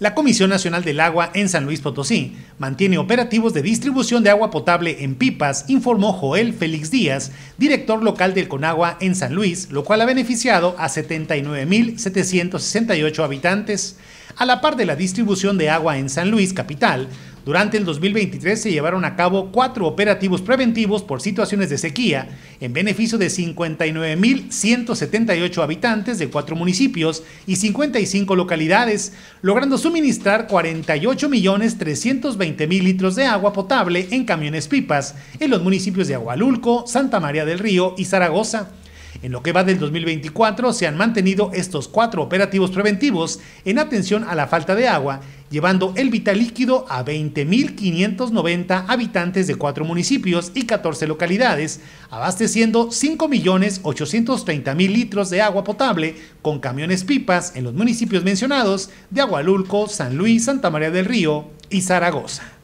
la Comisión Nacional del Agua en San Luis Potosí mantiene operativos de distribución de agua potable en pipas, informó Joel Félix Díaz, director local del Conagua en San Luis, lo cual ha beneficiado a 79.768 habitantes. A la par de la distribución de agua en San Luis, capital, durante el 2023 se llevaron a cabo cuatro operativos preventivos por situaciones de sequía en beneficio de 59.178 habitantes de cuatro municipios y 55 localidades, logrando suministrar 48.320.000 litros de agua potable en camiones pipas en los municipios de Agualulco, Santa María del Río y Zaragoza. En lo que va del 2024 se han mantenido estos cuatro operativos preventivos en atención a la falta de agua, llevando el vital líquido a 20.590 habitantes de cuatro municipios y 14 localidades, abasteciendo 5.830.000 litros de agua potable con camiones pipas en los municipios mencionados de Agualulco, San Luis, Santa María del Río y Zaragoza.